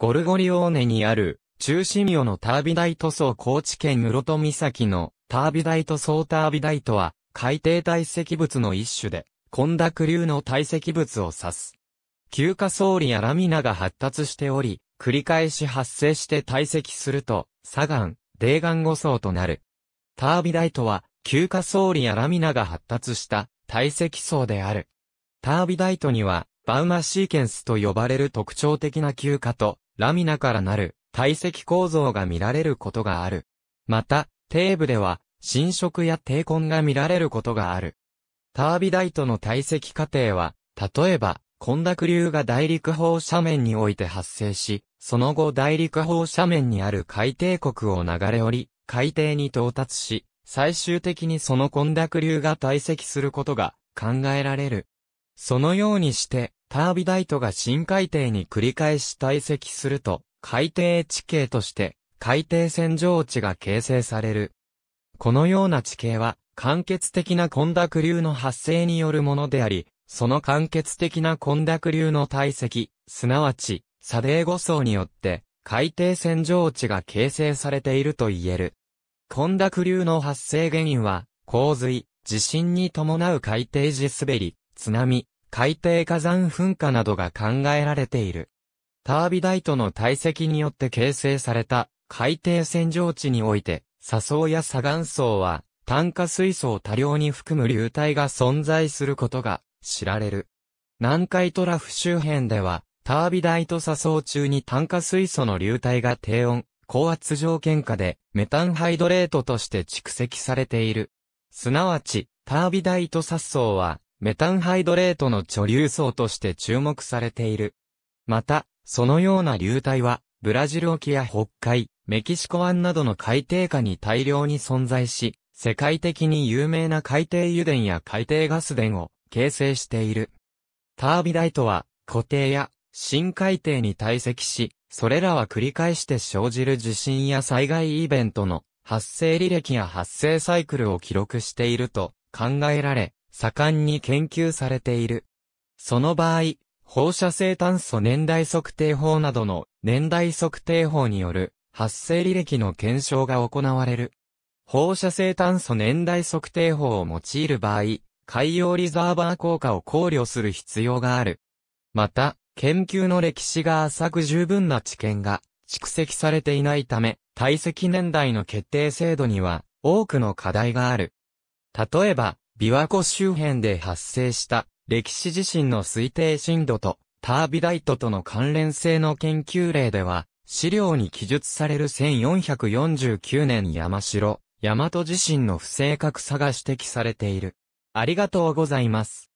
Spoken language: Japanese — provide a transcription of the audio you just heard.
ゴルゴリオーネにある、中心魚のタービダイト層高知県室戸岬のタービダイト層タービダイトは、海底堆積物の一種で、混濁流の堆積物を指す。旧化層理やラミナが発達しており、繰り返し発生して堆積すると、砂岩、泥岩五層となる。タービダイトは、旧化層理やラミナが発達した堆積層である。タービダイトには、バウマシーケンスと呼ばれる特徴的な休暇と、ラミナからなる体積構造が見られることがある。また、底部では侵食や抵根が見られることがある。タービダイトの堆積過程は、例えば、混濁流が大陸放斜面において発生し、その後大陸放斜面にある海底国を流れ降り、海底に到達し、最終的にその混濁流が堆積することが考えられる。そのようにして、タービダイトが深海底に繰り返し堆積すると、海底地形として、海底洗浄地が形成される。このような地形は、間欠的な混濁流の発生によるものであり、その間欠的な混濁流の堆積、すなわち、砂泥誤層によって、海底洗浄地が形成されていると言える。混濁流の発生原因は、洪水、地震に伴う海底地滑り、津波、海底火山噴火などが考えられている。タービダイトの堆積によって形成された海底洗浄地において、砂層や砂岩層は炭化水素を多量に含む流体が存在することが知られる。南海トラフ周辺では、タービダイト砂層中に炭化水素の流体が低温、高圧条件下でメタンハイドレートとして蓄積されている。すなわち、タービダイト砂層はメタンハイドレートの貯留層として注目されている。また、そのような流体は、ブラジル沖や北海、メキシコ湾などの海底下に大量に存在し、世界的に有名な海底油田や海底ガス田を形成している。タービダイトは固定や深海底に堆積し、それらは繰り返して生じる地震や災害イベントの発生履歴や発生サイクルを記録していると考えられ、盛んに研究されている。その場合、放射性炭素年代測定法などの年代測定法による発生履歴の検証が行われる。放射性炭素年代測定法を用いる場合、海洋リザーバー効果を考慮する必要がある。また、研究の歴史が浅く十分な知見が蓄積されていないため、体積年代の決定制度には多くの課題がある。例えば、琵琶湖周辺で発生した歴史地震の推定震度とタービダイトとの関連性の研究例では、資料に記述される1449年山城、大和地震の不正確さが指摘されている。ありがとうございます。